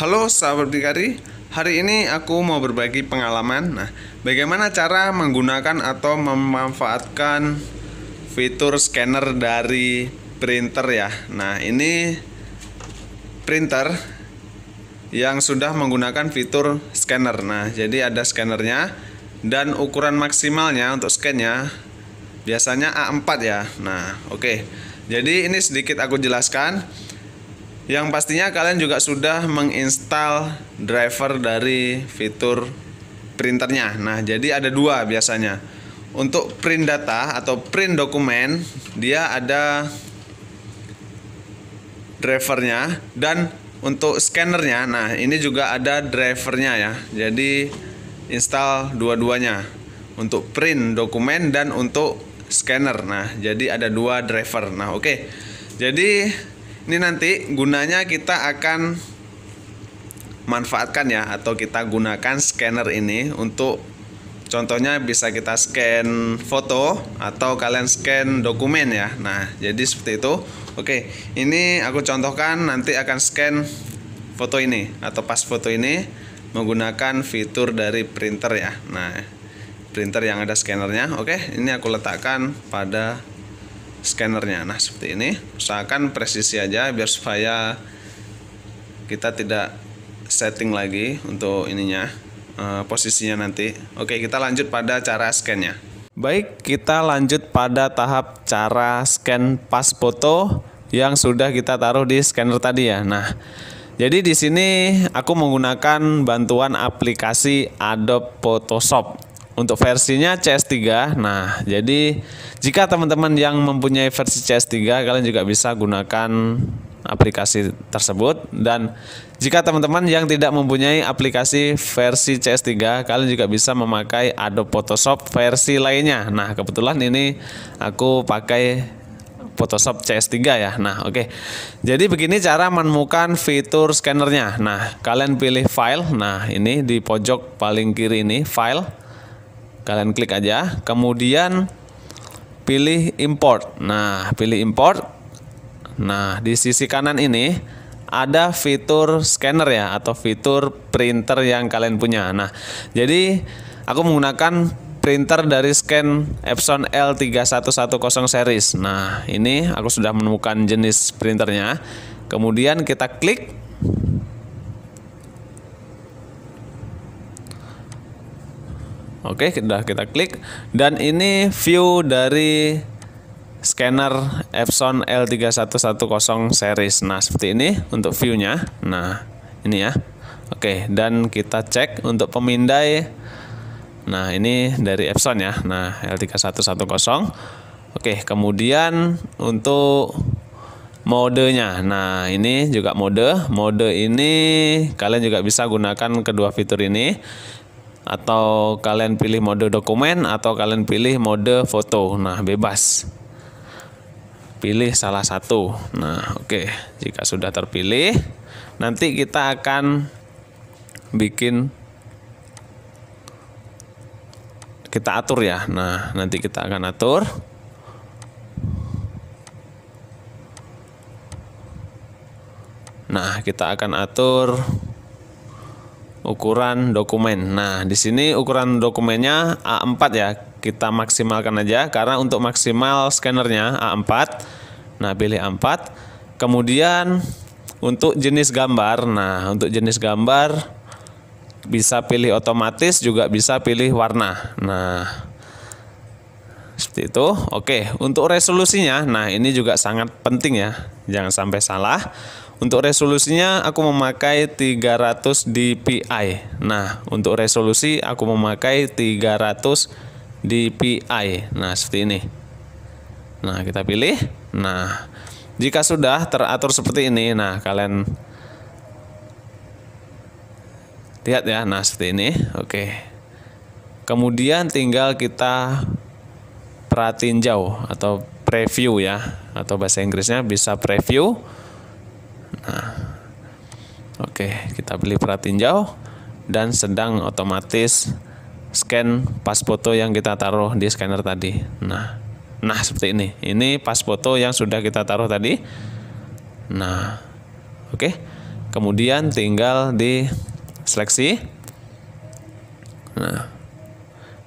Halo sahabat dikari, hari ini aku mau berbagi pengalaman. Nah, bagaimana cara menggunakan atau memanfaatkan fitur scanner dari printer ya. Nah, ini printer yang sudah menggunakan fitur scanner. Nah, jadi ada scannernya dan ukuran maksimalnya untuk scannya biasanya A4 ya. Nah, oke. Okay. Jadi ini sedikit aku jelaskan. Yang pastinya kalian juga sudah menginstal driver dari fitur printernya. Nah, jadi ada dua biasanya. Untuk print data atau print dokumen, dia ada drivernya dan untuk scannernya. Nah, ini juga ada drivernya ya. Jadi install dua-duanya untuk print dokumen dan untuk scanner. Nah, jadi ada dua driver. Nah, oke. Okay. Jadi ini nanti gunanya kita akan manfaatkan ya atau kita gunakan scanner ini untuk contohnya bisa kita scan foto atau kalian scan dokumen ya. Nah, jadi seperti itu. Oke, ini aku contohkan nanti akan scan foto ini atau pas foto ini menggunakan fitur dari printer ya. Nah, printer yang ada scannernya. Oke, ini aku letakkan pada scannernya nah seperti ini usahakan presisi aja biar supaya kita tidak setting lagi untuk ininya eh, posisinya nanti oke kita lanjut pada cara scannya baik kita lanjut pada tahap cara scan pas foto yang sudah kita taruh di scanner tadi ya nah jadi di sini aku menggunakan bantuan aplikasi Adobe Photoshop untuk versinya CS3. Nah, jadi jika teman-teman yang mempunyai versi CS3, kalian juga bisa gunakan aplikasi tersebut dan jika teman-teman yang tidak mempunyai aplikasi versi CS3, kalian juga bisa memakai Adobe Photoshop versi lainnya. Nah, kebetulan ini aku pakai Photoshop CS3 ya. Nah, oke. Okay. Jadi begini cara menemukan fitur scannernya. Nah, kalian pilih file. Nah, ini di pojok paling kiri ini file. Kalian klik aja, kemudian pilih import. Nah, pilih import. Nah, di sisi kanan ini ada fitur scanner ya atau fitur printer yang kalian punya. Nah, jadi aku menggunakan printer dari scan Epson L3110 series. Nah, ini aku sudah menemukan jenis printernya. Kemudian kita klik Oke, sudah kita klik dan ini view dari scanner Epson L3110 series. Nah, seperti ini untuk view-nya. Nah, ini ya. Oke, dan kita cek untuk pemindai. Nah, ini dari Epson ya. Nah, L3110. Oke, kemudian untuk modenya. Nah, ini juga mode. Mode ini kalian juga bisa gunakan kedua fitur ini atau kalian pilih mode dokumen atau kalian pilih mode foto. Nah, bebas. Pilih salah satu. Nah, oke. Okay. Jika sudah terpilih, nanti kita akan bikin kita atur ya. Nah, nanti kita akan atur. Nah, kita akan atur ukuran dokumen. Nah, di sini ukuran dokumennya A4 ya. Kita maksimalkan aja karena untuk maksimal scannernya A4. Nah, pilih A4. Kemudian untuk jenis gambar. Nah, untuk jenis gambar bisa pilih otomatis juga bisa pilih warna. Nah, seperti itu. Oke, untuk resolusinya. Nah, ini juga sangat penting ya. Jangan sampai salah. Untuk resolusinya aku memakai 300 dpi. Nah, untuk resolusi aku memakai 300 dpi. Nah, seperti ini. Nah, kita pilih. Nah, jika sudah teratur seperti ini, nah kalian lihat ya, nah seperti ini. Oke. Kemudian tinggal kita perhatiin jauh atau preview ya, atau bahasa Inggrisnya bisa preview. Nah, oke, okay, kita pilih jauh dan sedang otomatis scan pas foto yang kita taruh di scanner tadi. Nah, nah seperti ini. Ini pas foto yang sudah kita taruh tadi. Nah, oke. Okay. Kemudian tinggal di seleksi. Nah,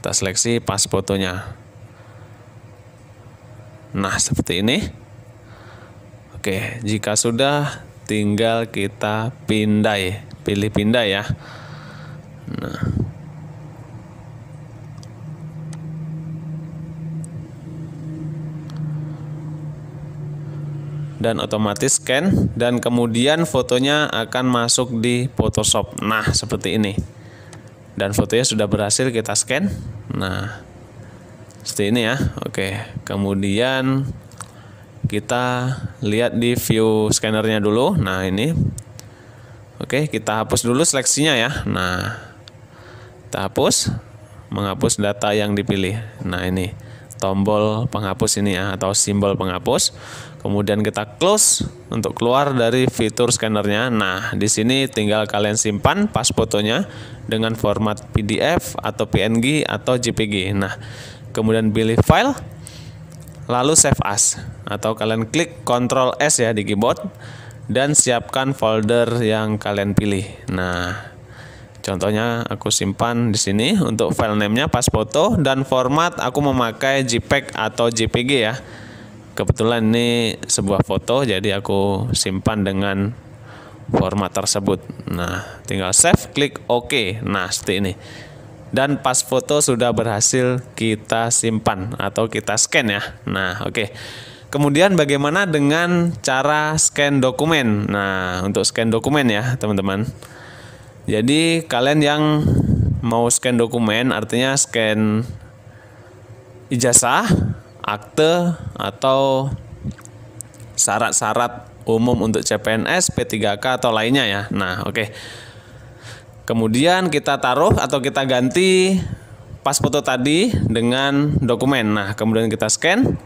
kita seleksi pas fotonya. Nah, seperti ini. Oke, jika sudah tinggal kita pindai pilih pindai ya nah dan otomatis scan dan kemudian fotonya akan masuk di Photoshop. Nah, seperti ini. Dan fotonya sudah berhasil kita scan. Nah, seperti ini ya. Oke, kemudian kita lihat di view scannernya dulu nah ini oke kita hapus dulu seleksinya ya nah kita hapus menghapus data yang dipilih nah ini tombol penghapus ini ya atau simbol penghapus kemudian kita close untuk keluar dari fitur scannernya nah di sini tinggal kalian simpan pas fotonya dengan format PDF atau PNG atau JPG nah kemudian pilih file lalu save as atau kalian klik Ctrl S ya di keyboard dan siapkan folder yang kalian pilih. Nah, contohnya aku simpan di sini untuk file name-nya pas foto dan format aku memakai JPEG atau JPG ya. Kebetulan ini sebuah foto jadi aku simpan dengan format tersebut. Nah, tinggal save, klik OK. Nah, seperti ini dan pas foto sudah berhasil kita simpan atau kita scan ya. Nah, oke. Okay. Kemudian bagaimana dengan cara scan dokumen? Nah, untuk scan dokumen ya, teman-teman. Jadi, kalian yang mau scan dokumen artinya scan ijazah, akte atau syarat-syarat umum untuk CPNS, P3K atau lainnya ya. Nah, oke. Okay. Kemudian kita taruh atau kita ganti pas foto tadi dengan dokumen. Nah, kemudian kita scan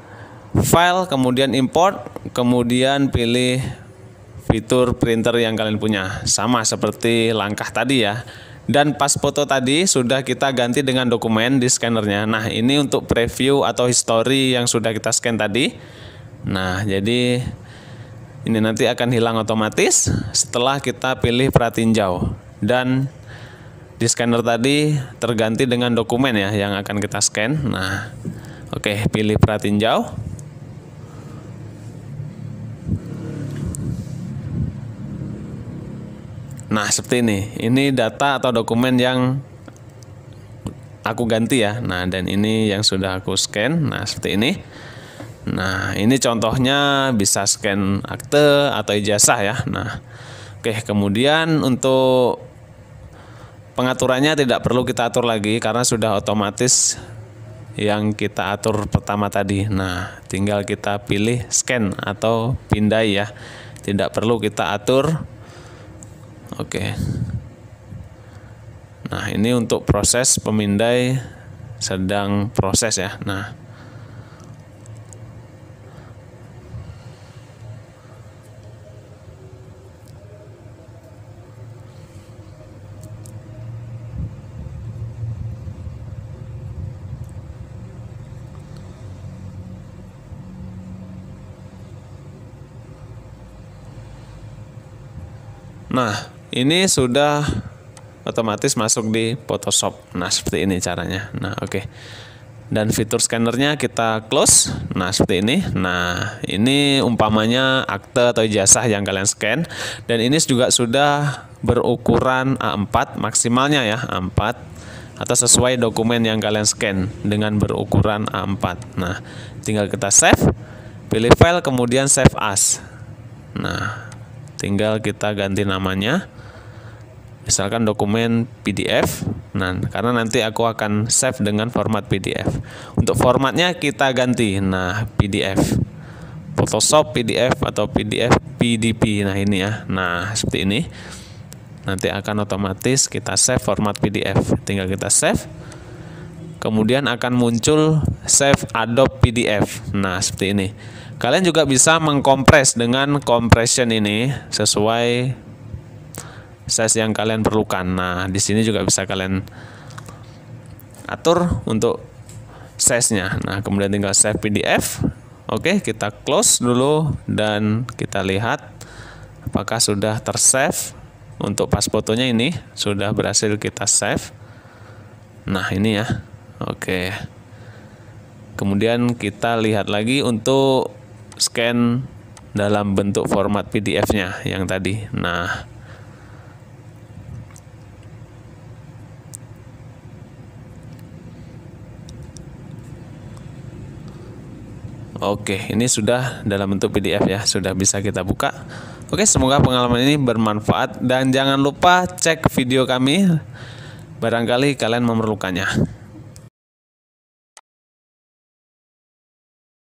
file, kemudian import, kemudian pilih fitur printer yang kalian punya. Sama seperti langkah tadi ya. Dan pas foto tadi sudah kita ganti dengan dokumen di scannernya. Nah, ini untuk preview atau history yang sudah kita scan tadi. Nah, jadi ini nanti akan hilang otomatis setelah kita pilih pratinjau dan di scanner tadi terganti dengan dokumen ya yang akan kita scan. Nah, oke, okay, pilih pratinjau. Nah, seperti ini. Ini data atau dokumen yang aku ganti ya. Nah, dan ini yang sudah aku scan. Nah, seperti ini. Nah, ini contohnya bisa scan akte atau ijazah ya. Nah, oke, okay, kemudian untuk pengaturannya tidak perlu kita atur lagi karena sudah otomatis yang kita atur pertama tadi. Nah, tinggal kita pilih scan atau pindai ya. Tidak perlu kita atur. Oke. Nah, ini untuk proses pemindai sedang proses ya. Nah, Nah, ini sudah otomatis masuk di Photoshop. Nah, seperti ini caranya. Nah, oke. Okay. Dan fitur scannernya kita close. Nah, seperti ini. Nah, ini umpamanya akte atau ijazah yang kalian scan. Dan ini juga sudah berukuran A4 maksimalnya ya, A4 atau sesuai dokumen yang kalian scan dengan berukuran A4. Nah, tinggal kita save, pilih file kemudian save as. Nah, tinggal kita ganti namanya misalkan dokumen PDF nah karena nanti aku akan save dengan format PDF untuk formatnya kita ganti nah PDF Photoshop PDF atau PDF PDP nah ini ya nah seperti ini nanti akan otomatis kita save format PDF tinggal kita save kemudian akan muncul save Adobe PDF. Nah, seperti ini. Kalian juga bisa mengkompres dengan compression ini sesuai size yang kalian perlukan. Nah, di sini juga bisa kalian atur untuk size-nya. Nah, kemudian tinggal save PDF. Oke, kita close dulu dan kita lihat apakah sudah tersave untuk pas fotonya ini sudah berhasil kita save. Nah, ini ya. Oke. Kemudian kita lihat lagi untuk scan dalam bentuk format PDF-nya yang tadi. Nah, Oke, ini sudah dalam bentuk PDF ya, sudah bisa kita buka. Oke, semoga pengalaman ini bermanfaat dan jangan lupa cek video kami barangkali kalian memerlukannya.